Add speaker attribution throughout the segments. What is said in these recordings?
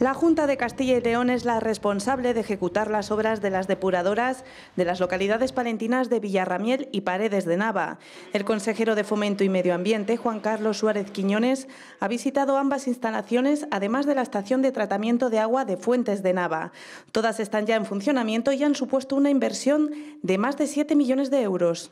Speaker 1: La Junta de Castilla y León es la responsable de ejecutar las obras de las depuradoras de las localidades palentinas de Villarramiel y Paredes de Nava. El consejero de Fomento y Medio Ambiente, Juan Carlos Suárez Quiñones, ha visitado ambas instalaciones, además de la estación de tratamiento de agua de Fuentes de Nava. Todas están ya en funcionamiento y han supuesto una inversión de más de 7 millones de euros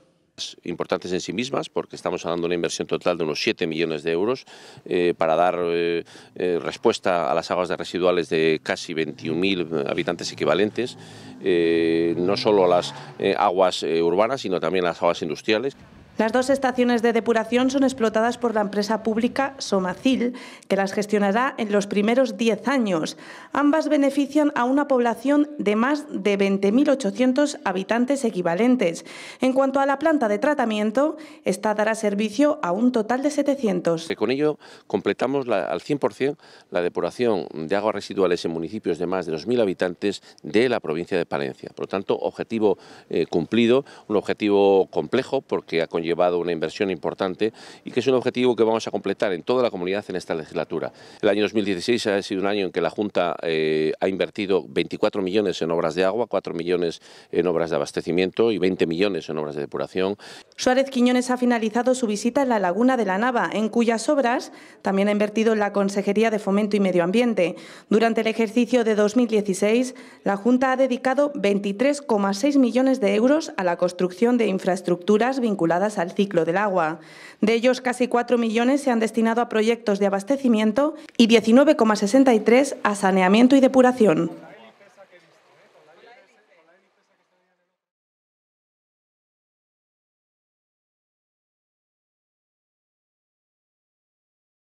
Speaker 2: importantes en sí mismas, porque estamos hablando de una inversión total de unos 7 millones de euros eh, para dar eh, eh, respuesta a las aguas de residuales de casi 21.000 habitantes equivalentes, no solo a las aguas urbanas, sino también a las aguas industriales.
Speaker 1: Las dos estaciones de depuración son explotadas por la empresa pública Somacil, que las gestionará en los primeros 10 años. Ambas benefician a una población de más de 20.800 habitantes equivalentes. En cuanto a la planta de tratamiento, esta dará servicio a
Speaker 2: un total de 700. Eh, con ello completamos al 100% la depuración de aguas residuales en municipios de más de 2.000 habitantes de la provincia de Palencia. Por lo tanto, objetivo eh, cumplido, un objetivo complejo porque ha llevado una inversión importante y que es un objetivo que vamos a completar en toda la comunidad en esta legislatura. El año 2016 ha sido un año en que la Junta eh, ha invertido 24 millones en obras de agua, 4 millones en obras de abastecimiento y 20 millones en obras de depuración.
Speaker 1: Suárez Quiñones ha finalizado su visita en la Laguna de la Nava, en cuyas obras también ha invertido la Consejería de Fomento y Medio Ambiente. Durante el ejercicio de 2016, la Junta ha dedicado 23,6 millones de euros a la construcción de infraestructuras vinculadas al ciclo del agua. De ellos, casi 4 millones se han destinado a proyectos de abastecimiento y 19,63 a saneamiento y depuración.